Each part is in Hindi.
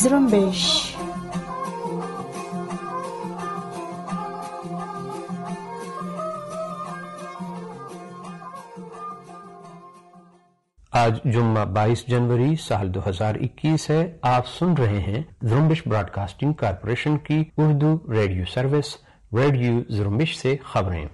Zrumbish. आज जुम्मा 22 जनवरी साल 2021 है आप सुन रहे हैं जुम्बिश ब्रॉडकास्टिंग कारपोरेशन की Urdu radio service radio Zumbish से खबरें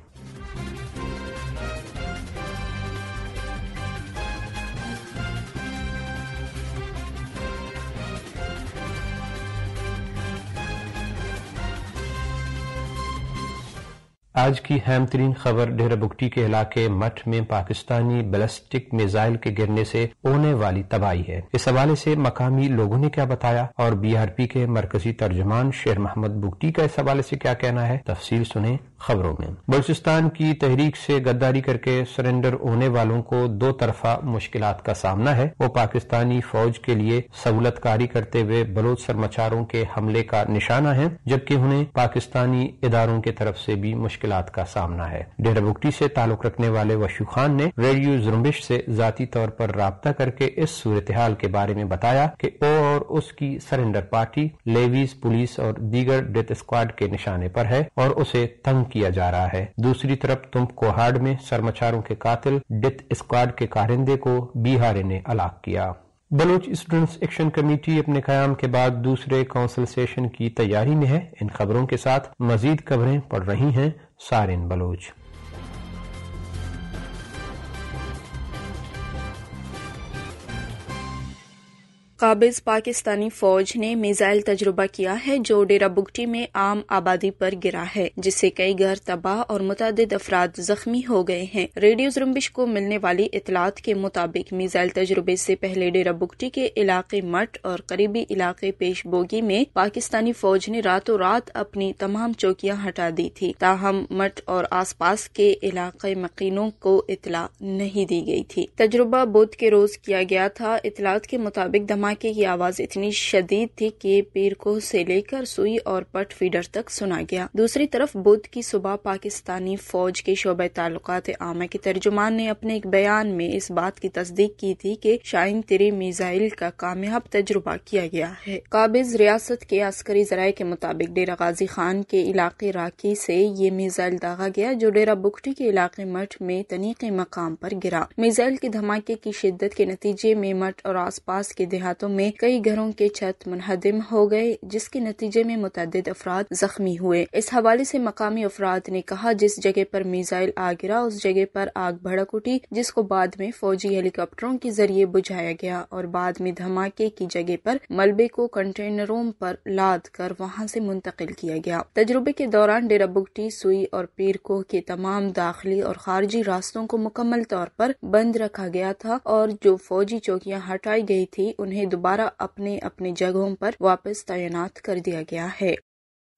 आज की अहम तरीन खबर डेरा बुगटी के इलाके मठ में पाकिस्तानी बैलिस्टिक मिसाइल के गिरने से होने वाली तबाही है इस हवाले से मकामी लोगों ने क्या बताया और बीआरपी के मरकजी तर्जमान शेर मोहम्मद बुगटी का इस हवाले से क्या कहना है तफसील सुने खबरों में बलूचिस्तान की तहरीक से गद्दारी करके सरेंडर होने वालों को दो तरफा मुश्किल का सामना है वो पाकिस्तानी फौज के लिए सहूलतकारी करते हुए बलोच सरमाचारों के हमले का निशाना है जबकि उन्हें पाकिस्तानी इदारों की तरफ से भी मुश्किल का सामना है डेरा से ताल्लुक रखने वाले वशू खान ने रेडियो जुम्बिश से जाती तौर पर रबता करके इस सूरत हाल के बारे में बताया कि ओ और उसकी सरेंडर पार्टी लेवीज पुलिस और दीगर डेथ स्क्वाड के निशाने पर है और उसे तंग किया जा रहा है दूसरी तरफ तुम कोहाड में शर्माचारों के कातिल डेथ स्क्वाड के कारिंदे को बिहारे ने अलाक किया बलोच स्टूडेंट्स एक्शन कमेटी अपने क्याम के बाद दूसरे काउंसिल सेशन की तैयारी में है इन खबरों के साथ मजीद खबरें पढ़ रही हैं सारिन बलोच काबिज पाकिस्तानी फौज ने मिसाइल तजुर्बा किया है जो डेरा बुगटी में आम आबादी पर गिरा है जिससे कई घर तबाह और मुतद अफराद जख्मी हो गए हैं रेडियो जुम्बिश को मिलने वाली इतलात के मुताबिक मिसाइल तजुर्बे से पहले डेरा बुगटी के इलाके मठ और करीबी इलाके पेशबोगी में पाकिस्तानी फौज ने रातों रात अपनी तमाम चौकियाँ हटा दी थी ताहम मठ और आसपास के इलाके मकीनों को इतला नहीं दी गयी थी तजुर्बा बुध के रोज किया गया था इतलात के मुताबिक धमा धमाके की आवाज इतनी शदीद थी कि पीर को से लेकर सुई और पट फीडर तक सुना गया दूसरी तरफ बुध की सुबह पाकिस्तानी फौज के शोब ताल्लुक आमा के तर्जुमान ने अपने एक बयान में इस बात की तस्दीक की थी कि शाइन तेरे मिजाइल का कामयाब तजुर्बा किया गया है काबिज रियासत के अस्करी जराये के मुताबिक डेरा गाजी खान के इलाके राखी से ये मिजाइल दागा गया जो डेरा बुखटी के इलाके मठ में तनीक मकाम पर गिरा मिजाइल के धमाके की शिद्दत के नतीजे में मठ और आसपास के देहात वारदातों में कई घरों के छत मुनहदम हो गए जिसके नतीजे में मुतद अफराद जख्मी हुए इस हवाले ऐसी मकामी अफराद ने कहा जिस जगह पर मिजाइल आ गिरा उस जगह पर आग भड़क उठी जिसको बाद में फौजी हेलीकॉप्टरों के जरिए बुझाया गया और बाद में धमाके की जगह पर मलबे को कंटेनरों पर लाद कर वहाँ से मुंतकिल किया गया तजुर्बे के दौरान डेरा बुगटी सुई और पीरकोह के तमाम दाखिली और खारजी रास्तों को मुकम्मल तौर पर बंद रखा गया था और जो फौजी चौकियाँ हटाई गई थी उन्हें दोबारा अपने अपने जगहों पर वापस तैनात कर दिया गया है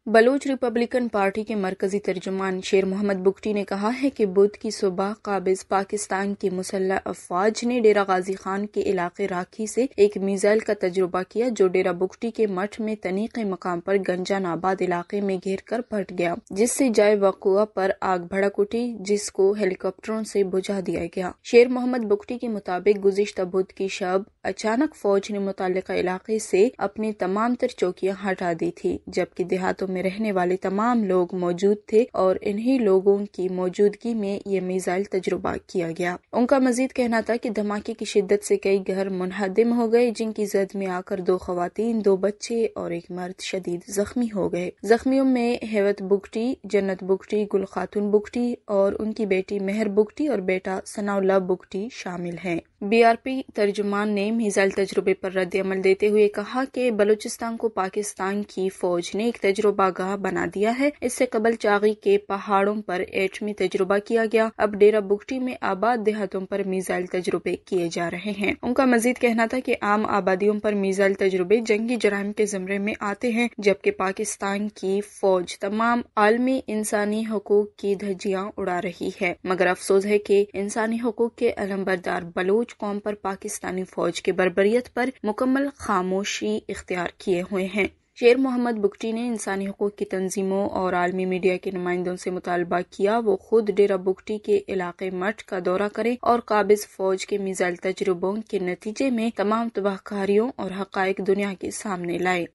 बलूच रिपब्लिकन पार्टी के मरकजी तर्जुमान शेर मोहम्मद बुगटी ने कहा है कि बुध की सुबह काबिज पाकिस्तान की मुसल्ह अफवाज ने डेरा गाजी खान के इलाके राखी से एक मिजाइल का तजुर्बा किया जो डेरा बुगटी के मठ में तनीक मकाम पर नाबाद इलाके में घेर कर फट गया जिससे जाय वकुआ पर आग भड़क उठी जिसको हेलीकॉप्टरों से बुझा दिया गया शेर मोहम्मद बुगटी के मुताबिक गुजशत बुध की शब अचानक फौज ने मुतल इलाके से अपनी तमाम तर चौकियाँ हटा दी थी जबकि देहातों में रहने वाले तमाम लोग मौजूद थे और इन्ही लोगों की मौजूदगी में ये मिजाइल तजुर्बा किया गया उनका मजीद कहना था की धमाके की शिद्दत ऐसी कई घर मुनहदम हो गए जिनकी जद में आकर दो खातन दो बच्चे और एक मर्द शदीद जख्मी हो गए जख्मियों में हेवत बुगटी जन्नत बुगटी गुल खातून बुगटी और उनकी बेटी मेहर बुगटी और बेटा सनाउल्ला बुगटी शामिल हैं बीआरपी तर्जुमान ने मिजाइल तजुर्बे पर रद्द अमल देते हुए कहा कि बलूचिस्तान को पाकिस्तान की फौज ने एक तजुर्बा गाह बना दिया है इससे कबल चागी के पहाड़ों पर एटमी तजुर्बा किया गया अब डेरा बुगटी में आबाद देहातों पर मिजाइल तजुर्बे किए जा रहे हैं उनका मजीद कहना था की आम आबादियों पर मिजाइल तजुर्बे जंगी जराइम के जमरे में आते हैं जबकि पाकिस्तान की फौज तमाम आलमी इंसानी हकूक की धज्जियाँ उड़ा रही है मगर अफसोस है की इंसानी हकूक के अलम्बरदार बलूच सचमुच कौम पर पाकिस्तानी फौज के बर्बरियत पर मुकम्मल खामोशी इख्तियार किए हुए हैं शेर मोहम्मद बुगटी ने इंसानी हकूक़ की तंजीमों और आलमी मीडिया के नुमाइंदों से मुतालबा किया वो खुद डेरा बुगटी के इलाके मठ का दौरा करें और काबिज फौज के मिजाइल तजुर्बों के नतीजे में तमाम तबाहकारियों और हक दुनिया के सामने लाए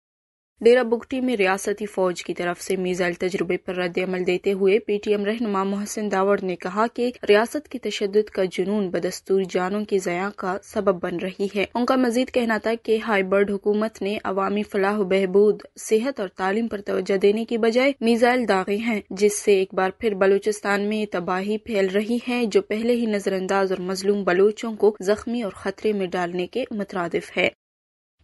डेरा बुगटी में रियासती फौज की तरफ से मिसाइल तजुर्बे पर अमल देते हुए पीटीएम रहनुमा मोहसिन दावर ने कहा कि रियासत की तशद का जुनून बदस्तूर जानों की जया का सबब बन रही है उनका मजीद कहना था कि हाईबर्ड हुकूमत ने अवामी फलाह बहबूद सेहत और तालीम पर तोजह देने की बजाय मिजाइल दागे हैं जिससे एक बार फिर बलूचिस्तान में तबाही फैल रही है जो पहले ही नजरअंदाज और मजलूम बलोचों को जख्मी और खतरे में डालने के मुतरद है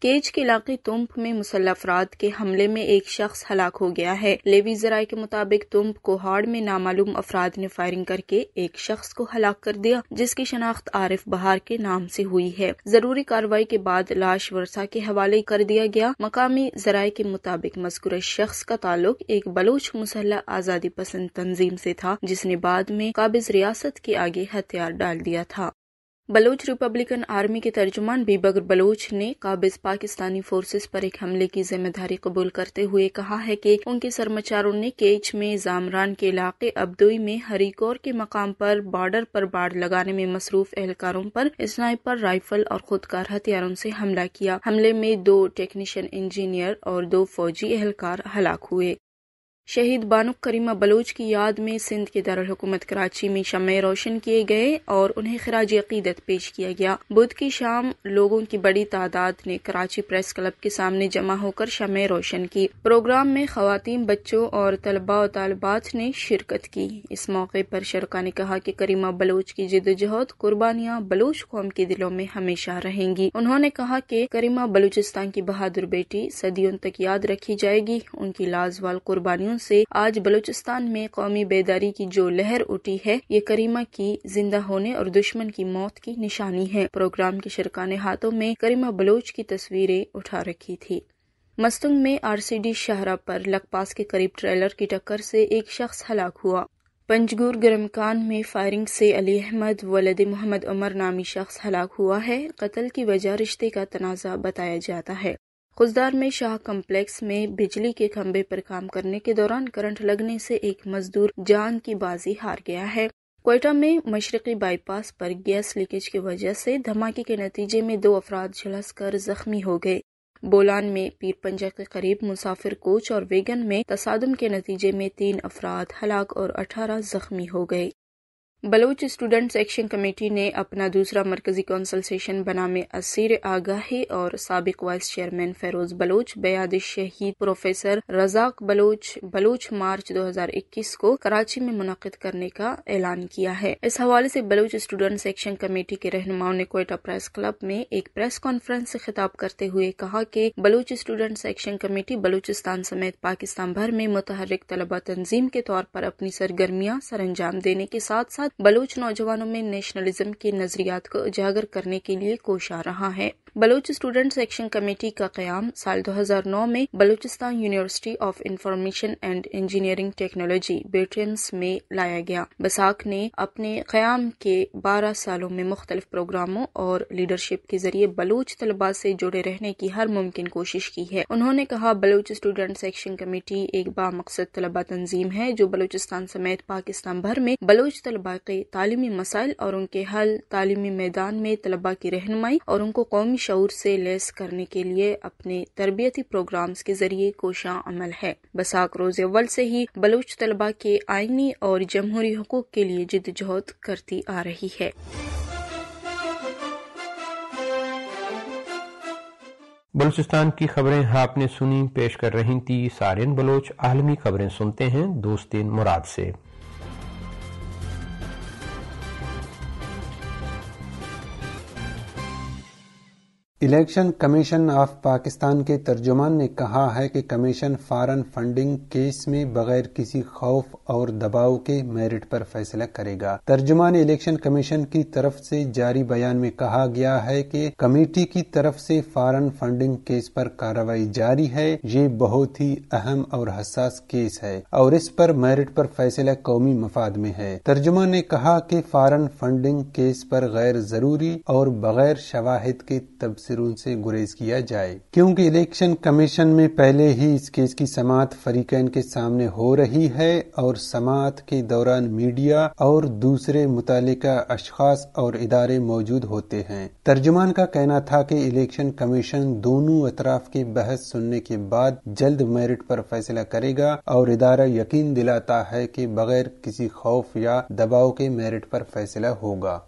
केज के इलाके तुम्प में मुसल अफराद के हमले में एक शख्स हलाक हो गया है लेवी जराये के मुताबिक तुम्प कोहाड़ में नामालूम अफराद ने फायरिंग करके एक शख्स को हलाक कर दिया जिसकी शनाख्त आरिफ बहार के नाम से हुई है जरूरी कार्रवाई के बाद लाश वर्षा के हवाले कर दिया गया मकामी जराये के मुताबिक मजकूर शख्स का ताल्लुक एक बलोच मुसल आज़ादी पसंद तंजीम से था जिसने बाद में काबिज रियासत के आगे हथियार डाल दिया था बलोच रिपब्लिकन आर्मी के तर्जुमान बीबगर बलोच ने काबिज पाकिस्तानी फोर्सेस पर एक हमले की जिम्मेदारी कबूल करते हुए कहा है कि उनके सरमाचारों ने केच में जामरान के इलाके अब्दोई में हरिकोर के मकाम पर बॉर्डर पर बाढ़ लगाने में मसरूफ एहलकारों पर स्नाइपर राइफल और खुदकार हथियारों से हमला किया हमले में दो टेक्नीशियन इंजीनियर और दो फौजी एहलकार हलाक हुए शहीद बानु करीमा बलोच की याद में सिंध के दारकूमत कराची में शमय रोशन किए गए और उन्हें खराज अकीदत पेश किया गया बुध की शाम लोगों की बड़ी तादाद ने कराची प्रेस क्लब के सामने जमा होकर शमय रोशन की प्रोग्राम में खातन बच्चों और तलबा और ने शिरकत की इस मौके पर शरका ने कहा की करीमा बलोच की जिदोजहद कुर्बानियाँ बलोच कौम के दिलों में हमेशा रहेंगी उन्होंने कहा की करीमा बलूचिस्तान की बहादुर बेटी सदियों तक याद रखी जाएगी उनकी लाजवाल कुर्बानियों से आज बलूचिस्तान में कौमी बेदारी की जो लहर उठी है ये करीमा की जिंदा होने और दुश्मन की मौत की निशानी है प्रोग्राम के शरकान हाथों में करीमा बलोच की तस्वीरें उठा रखी थी मस्तुंग में आरसीडी शाहरा पर लकपास के करीब ट्रेलर की टक्कर से एक शख्स हलाक हुआ पंजगूर गरमकान में फायरिंग से अली अहमद वलद मोहम्मद उमर नामी शख्स हलाक हुआ है कत्ल की वजह रिश्ते का तनाज़ा बताया जाता है खुजदार में शाह कम्प्लेक्स में बिजली के खंभे पर काम करने के दौरान करंट लगने से एक मजदूर जान की बाजी हार गया है कोयटा में मशरकी बाईपास पर गैस लीकेज की वजह से धमाके के नतीजे में दो अफराद झुलस कर जख्मी हो गए बोलान में पीरपंजा के करीब मुसाफिर कोच और वेगन में तसादम के नतीजे में तीन अफराद हलाक और अठारह जख्मी हो गए बलोच स्टूडेंट्स एक्शन कमेटी ने अपना दूसरा मरकजी कौंसल सेशन में असीर आगाही और सबक वाइस चेयरमैन फेरोज बलोच बयाद शहीद प्रोफेसर रजाक बलोच बलोच मार्च 2021 को कराची में मुनद करने का ऐलान किया है इस हवाले से बलोच स्टूडेंट एक्शन कमेटी के रहनुमाओं ने कोयटा प्रेस क्लब में एक प्रेस कॉन्फ्रेंस से खिताब करते हुए कहा कि Baloch students action committee Balochistan समेत पाकिस्तान भर में मुतहरिक तलबा तंजीम के तौर पर अपनी सरगर्मियाँ सर अंजाम देने के साथ साथ बलोच नौजवानों में नेशनलिज्म के नजरियात को उजागर करने के लिए कोशा रहा है बलोच स्टूडेंट एक्शन कमेटी का क्याम साल 2009 में Balochistan university of information and engineering technology BUITEMS में लाया गया बसाक ने अपने क्याम के 12 सालों में मुख्तलिफ प्रोग्रामों और लीडरशिप के जरिए बलोच तलबा से जुड़े रहने की हर मुमकिन कोशिश की है उन्होंने कहा बलोच स्टूडेंट एक्शन कमेटी एक बामकसद तलबा तंजीम है जो बलूचिस्तान समेत पाकिस्तान भर में बलोच तलबा वाक़ तालीमी मसाइल और उनके हल तालीमी मैदान में तलबा की रहनमाई और उनको कौमी शूर से लैस करने के लिए अपने तरबियती प्रोग्राम के जरिए कोशा अमल है बसाक रोज अव्वल से ही बलूच तलबा के आइनी और जमहूरी हकूक के लिए जदोजहद करती आ रही है बलूचिस्तान की खबरें आपने सुनी पेश कर रही थी सारिन बलोच आलमी खबरें सुनते हैं दोस्तीन मुराद से इलेक्शन कमीशन ऑफ पाकिस्तान के तर्जुमान ने कहा है कि कमीशन फॉरेन फंडिंग केस में बगैर किसी खौफ और दबाव के मेरिट पर फैसला करेगा तर्जुमान इलेक्शन कमीशन की तरफ से जारी बयान में कहा गया है कि कमेटी की तरफ से फॉरेन फंडिंग केस पर कार्रवाई जारी है ये बहुत ही अहम और हसास केस है और इस पर मेरिट पर फैसला कौमी मफाद में है तर्जुमान ने कहा कि फॉरन फंडिंग केस पर गैर जरूरी और बगैर शवाहिद के तबसे सिरों से गुरेज किया जाए क्योंकि इलेक्शन कमीशन में पहले ही इस केस की समात फरीकैन के सामने हो रही है और समात के दौरान मीडिया और दूसरे मुतल अशखास और इदारे मौजूद होते हैं तर्जुमान का कहना था कि इलेक्शन कमीशन दोनों अतराफ की बहस सुनने के बाद जल्द मेरिट पर फैसला करेगा और इदारा यकीन दिलाता है कि बगैर किसी खौफ या दबाव के मेरिट पर फैसला होगा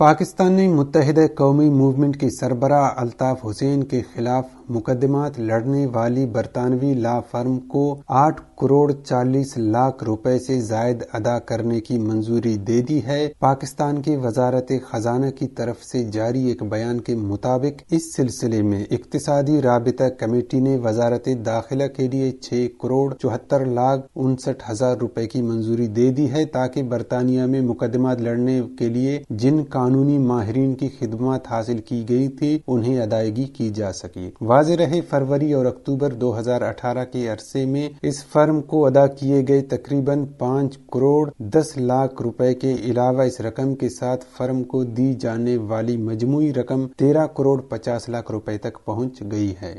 पाकिस्तानी मुतहद कौमी मूवमेंट की सरबरा अल्ताफ़ हुसैन के ख़िलाफ़ मुकदमात लड़ने वाली बरतानवी ला फर्म को 8 करोड़ 40 लाख रुपए से जायद अदा करने की मंजूरी दे दी है पाकिस्तान के वजारत खजाना की तरफ से जारी एक बयान के मुताबिक इस सिलसिले में इकतदी रबता कमेटी ने वजारत दाखिला के लिए छह करोड़ चौहत्तर लाख उनसठ हजार रुपए की मंजूरी दे दी है ताकि बरतानिया में मुकदमा लड़ने के लिए जिन कानूनी माहरीन की खिदमत हासिल की गई थी उन्हें अदायगी की जा सके वाज रहे फरवरी और अक्टूबर 2018 के अरसे में इस फर्म को अदा किए गए तकरीबन पाँच करोड़ दस लाख रुपए के अलावा इस रकम के साथ फर्म को दी जाने वाली मजमू रकम तेरह करोड़ पचास लाख रुपए तक पहुंच गई है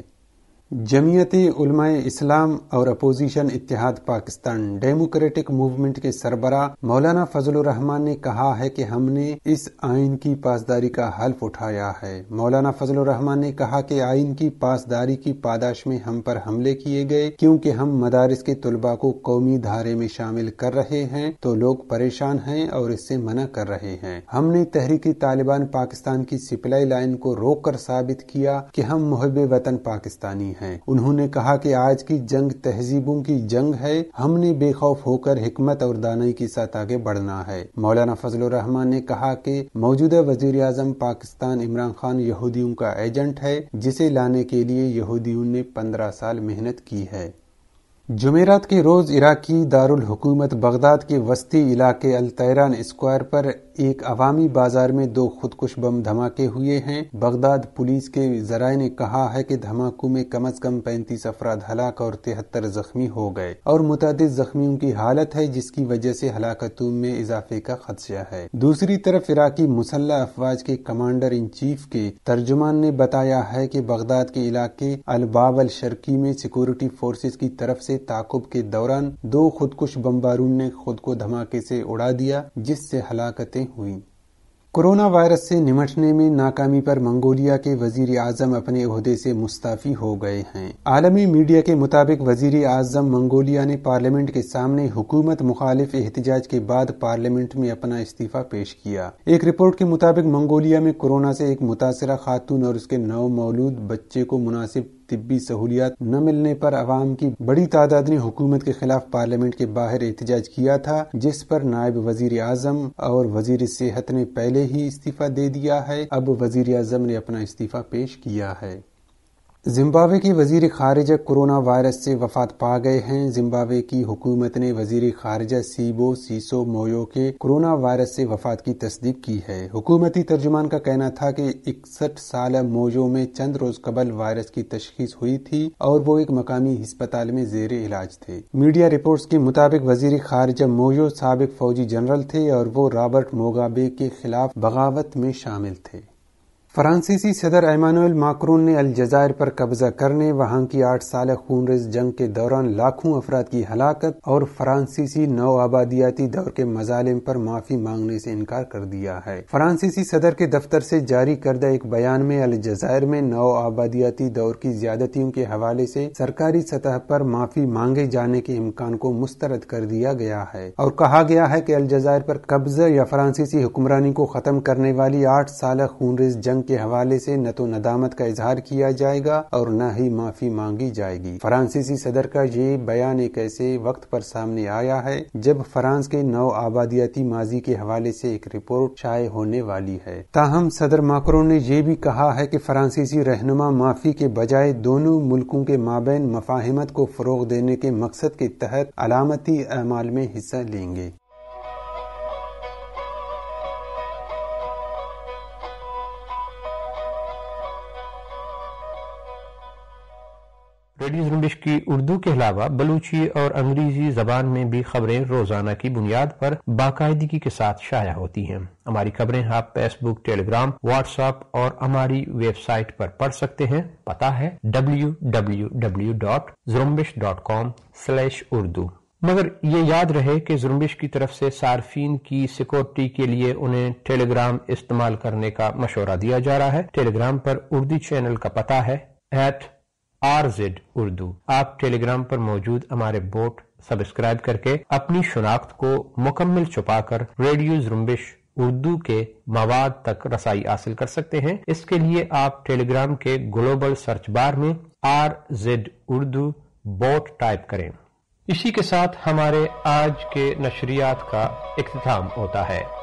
जमीयती उलमाए इस्लाम और अपोजिशन इतिहाद पाकिस्तान डेमोक्रेटिक मूवमेंट के सरबरा मौलाना फजल रहमान ने कहा है कि हमने इस आइन की पासदारी का हल्फ उठाया है मौलाना फजल रहमान ने कहा कि आइन की पासदारी की पादाश में हम पर हमले किए गए क्योंकि हम मदारस के तलबा को कौमी धारे में शामिल कर रहे हैं तो लोग परेशान हैं और इससे मना कर रहे हैं हमने तहरीकी तालिबान पाकिस्तान की सप्लाई लाइन को रोक कर साबित किया कि हम मुहब वतन पाकिस्तानी हैं उन्होंने कहा कि आज की जंग तहजीबों की जंग है हमने बेखौफ होकर हिकमत और दानाई के साथ आगे बढ़ना है मौलाना फजल रहमान ने कहा कि मौजूदा वजीर आज़म पाकिस्तान इमरान खान यहूदियों का एजेंट है जिसे लाने के लिए यहूदियों ने पंद्रह साल मेहनत की है जुमेरात के रोज़ इराकी दारुल हुकूमत बगदाद के वस्ती इलाके अल तैरान स्क्वायर पर एक अवामी बाजार में दो खुदकुश बम धमाके हुए हैं बगदाद पुलिस के जराये ने कहा है कि धमाकों में कम अज कम पैंतीस अफराद हलाक और तिहत्तर जख्मी हो गए और मुतद जख्मियों की हालत है जिसकी वजह से हलाकतों में इजाफे का खदशा है दूसरी तरफ इराकी मुसल्ला अफवाज के कमांडर इन चीफ के तर्जुमान ने बताया है की बगदाद के इलाके अलबावल शर्की में सिक्योरिटी फोर्सेज की तरफ ऐसी ताकुब के दौरान दो खुदकुश बम्बारून ने खुद को धमाके से उड़ा दिया जिससे हलाकतें हुई कोरोना वायरस से निमटने में नाकामी पर मंगोलिया के वजीर आजम अपने अहदे से मुस्ताफी हो गए हैं आलमी मीडिया के मुताबिक वजीर आजम मंगोलिया ने पार्लियामेंट के सामने हुकूमत मुखालिफ एहतजाज के बाद पार्लियामेंट में अपना इस्तीफा पेश किया एक रिपोर्ट के मुताबिक मंगोलिया में कोरोना से एक मुतासर खातून और उसके नव मौलूद बच्चे को मुनासिब तिब्बी सहूलियात न मिलने पर आवाम की बड़ी तादाद ने हुकूमत के खिलाफ पार्लियामेंट के बाहर एहतजाज किया था जिस पर नायब वजीर आजम और वजीर सेहत ने पहले ही इस्तीफा दे दिया है अब वजीर आजम ने अपना इस्तीफा पेश किया है जिम्बावे के वजीर खारजा कोरोना वायरस से वफात पा गए हैं जिम्बावे की हुकूमत ने वजीर खारजा सीबो सीसो मोयो के कोरोना वायरस से वफात की तस्दीक की है हुकूमती तर्जुमान का कहना था कि इकसठ साल मोयो में चंद रोज कबल वायरस की तशखीस हुई थी और वो एक मकामी अस्पताल में जेर इलाज थे मीडिया रिपोर्ट के मुताबिक वजीर खारजा मोयो सबक फौजी जनरल थे और वो रॉबर्ट मोगाबे के खिलाफ बगावत में शामिल थे फ्रांसीसी सदर एमानुएल माकरून ने अल जजायर पर कब्जा करने वहां की आठ साल खूनरेज जंग के दौरान लाखों अफराद की हलाकत और फ्रांसीसी नौ आबादियाती दौर के मजालिम पर माफी मांगने से इनकार कर दिया है फ्रांसीसी सदर के दफ्तर से जारी करदा एक बयान में अल जजायर में नौ आबादियाती दौर की ज्यादतियों के हवाले से सरकारी सतह पर माफी मांगे जाने के इम्कान को मुस्तरद कर दिया गया है और कहा गया है की अलजायर पर कब्जा या फ्रांसीसी हुक्मरानी को खत्म करने वाली आठ साल खूनरेज जंग वसल्लम के हवाले से न तो नदामत का इजहार किया जाएगा और न ही माफी मांगी जाएगी फ्रांसीसी सदर का ये बयान एक ऐसे वक्त पर सामने आया है जब फ्रांस के नौ आबादियाती माजी के हवाले से एक रिपोर्ट शाये होने वाली है ताहम सदर माकरों ने यह भी कहा है कि फ्रांसीसी रहनुमा माफी के बजाय दोनों मुल्कों के माबेन मफाहमत को फरोग देने के मकसद के तहत अलामती अमाल में हिस्सा लेंगे स्टडीज रुडिश की उर्दू के अलावा बलूची और अंग्रेजी जबान में भी खबरें रोजाना की बुनियाद पर बाकायदगी के साथ शाया होती हैं हमारी खबरें आप हाँ फेसबुक टेलीग्राम व्हाट्सएप और हमारी वेबसाइट पर पढ़ सकते हैं पता है W W W dot Zumbish dot com slash Urdu मगर ये याद रहे कि जुम्बिश की तरफ से सार्फिन की सिक्योरिटी के लिए उन्हें टेलीग्राम इस्तेमाल करने का मशवरा दिया जा रहा है टेलीग्राम पर उर्दू चैनल का पता है एट आर जेड उर्दू आप टेलीग्राम पर मौजूद हमारे बोट सब्सक्राइब करके अपनी शनाख्त को मुकम्मल छुपा कर रेडियो जुम्बिश उर्दू के मवाद तक रसाई हासिल कर सकते हैं इसके लिए आप टेलीग्राम के ग्लोबल सर्च बार में R Z Urdu bot type करें इसी के साथ हमारे आज के नशरियात का इख्ताम होता है